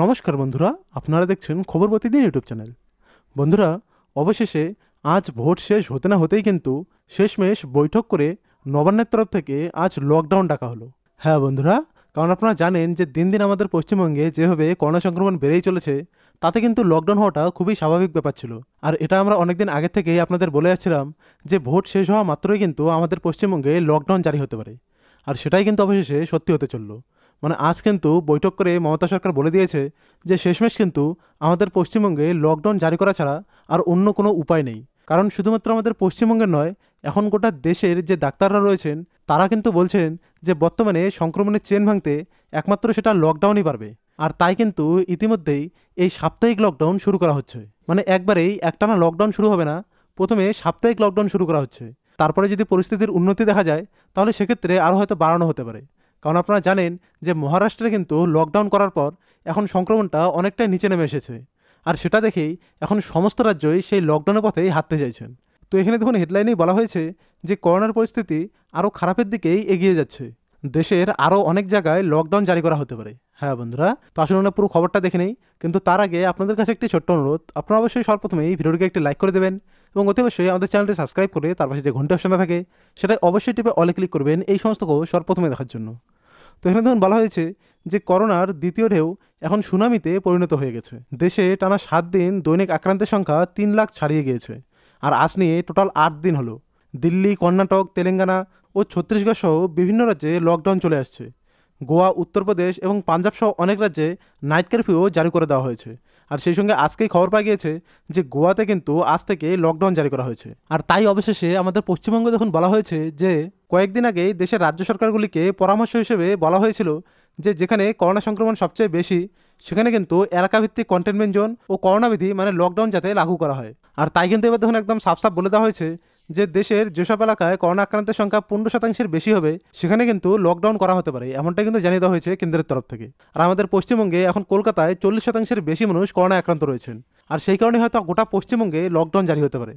নমস্কার বন্ধুরা আপনারা দেখছেন খবর প্রতিদিন ইউটিউব চ্যানেল বন্ধুরা অবশেষে আজ ভোট শেষ হতে না হতেই কিন্তু শেষমেশ বৈঠক করে নবান্নের তরফ থেকে আজ লকডাউন ডাকা হলো হ্যাঁ বন্ধুরা কারণ আপনারা জানেন যে দিন দিন আমাদের পশ্চিমবঙ্গে যেভাবে করোনা সংক্রমণ বেড়েই চলেছে তাতে কিন্তু লকডাউন হওয়াটা খুবই স্বাভাবিক ব্যাপার ছিল আর এটা আমরা অনেকদিন আগে থেকেই আপনাদের বলে যাচ্ছিলাম যে ভোট শেষ হওয়া মাত্রই কিন্তু আমাদের পশ্চিমবঙ্গে লকডাউন জারি হতে পারে আর সেটাই কিন্তু অবশেষে সত্যি হতে চললো মানে আজ কিন্তু বৈঠক করে মমতা সরকার বলে দিয়েছে যে শেষমেশ কিন্তু আমাদের পশ্চিমবঙ্গে লকডাউন জারি করা ছাড়া আর অন্য কোনো উপায় নেই কারণ শুধুমাত্র আমাদের পশ্চিমবঙ্গের নয় এখন গোটা দেশের যে ডাক্তাররা রয়েছেন তারা কিন্তু বলছেন যে বর্তমানে সংক্রমণের চেন ভাঙতে একমাত্র সেটা লকডাউনই পারবে আর তাই কিন্তু ইতিমধ্যেই এই সাপ্তাহিক লকডাউন শুরু করা হচ্ছে মানে একবারেই একটানা লকডাউন শুরু হবে না প্রথমে সাপ্তাহিক লকডাউন শুরু করা হচ্ছে তারপরে যদি পরিস্থিতির উন্নতি দেখা যায় তাহলে সেক্ষেত্রে আরও হয়তো বাড়ানো হতে পারে কারণ আপনারা জানেন যে মহারাষ্ট্রে কিন্তু লকডাউন করার পর এখন সংক্রমণটা অনেকটাই নিচে নেমে এসেছে আর সেটা দেখেই এখন সমস্ত রাজ্যই সেই লকডাউনের পথেই হাঁটতে চাইছেন তো এখানে দেখুন হেডলাইনেই বলা হয়েছে যে করোনার পরিস্থিতি আরও খারাপের দিকেই এগিয়ে যাচ্ছে দেশের আরও অনেক জায়গায় লকডাউন জারি করা হতে পারে হ্যাঁ বন্ধুরা তো আসলে আমরা পুরো খবরটা দেখে নেই কিন্তু তার আগে আপনাদের কাছে একটি ছোট্ট অনুরোধ আপনারা অবশ্যই সর্বপ্রথমে এই ভিডিওটিকে একটি লাইক করে দেবেন এবং অতি অবশ্যই আমাদের চ্যানেলটি সাবস্ক্রাইব করে তার পাশে যে ঘন্টা অপশনটা থাকে সেটাই অবশ্যই টিপে অলে ক্লিক করবেন এই সমস্ত খবর সর্বপ্রথমে দেখার জন্য তো এখানে দেখুন বলা হয়েছে যে করোনার দ্বিতীয় ঢেউ এখন সুনামিতে পরিণত হয়ে গেছে দেশে টানা সাত দিন দৈনিক আক্রান্তের সংখ্যা তিন লাখ ছাড়িয়ে গিয়েছে আর আজ নিয়ে টোটাল আট দিন হলো দিল্লি কর্ণাটক তেলেঙ্গানা ও ছত্তিশগড় সহ বিভিন্ন রাজ্যে লকডাউন চলে আসছে গোয়া উত্তরপ্রদেশ এবং পাঞ্জাব সহ অনেক রাজ্যে নাইট কারফিউ জারি করে দেওয়া হয়েছে আর সেই সঙ্গে আজকেই খবর পাওয়া গিয়েছে যে গোয়াতে কিন্তু আজ থেকে লকডাউন জারি করা হয়েছে আর তাই অবশেষে আমাদের পশ্চিমবঙ্গে যখন বলা হয়েছে যে কয়েকদিন আগে দেশের রাজ্য সরকারগুলিকে পরামর্শ হিসেবে বলা হয়েছিল যে যেখানে করোনা সংক্রমণ সবচেয়ে বেশি সেখানে কিন্তু এলাকাভিত্তিক কন্টেনমেন্ট জোন ও করোনাবিধি মানে লকডাউন যাতে লাগু করা হয় আর তাই কিন্তু এবার দেখুন একদম সাফ সাফ বলে দেওয়া হয়েছে যে দেশের যেসব এলাকায় করোনা আক্রান্তের সংখ্যা পনেরো শতাংশের বেশি হবে সেখানে কিন্তু লকডাউন করা হতে পারে এমনটা কিন্তু জানিয়ে দেওয়া হয়েছে কেন্দ্রের তরফ থেকে আর আমাদের পশ্চিমবঙ্গে এখন কলকাতায় চল্লিশ শতাংশের বেশি মানুষ করোনা আক্রান্ত রয়েছেন আর সেই কারণে হয়তো গোটা পশ্চিমবঙ্গে লকডাউন জারি হতে পারে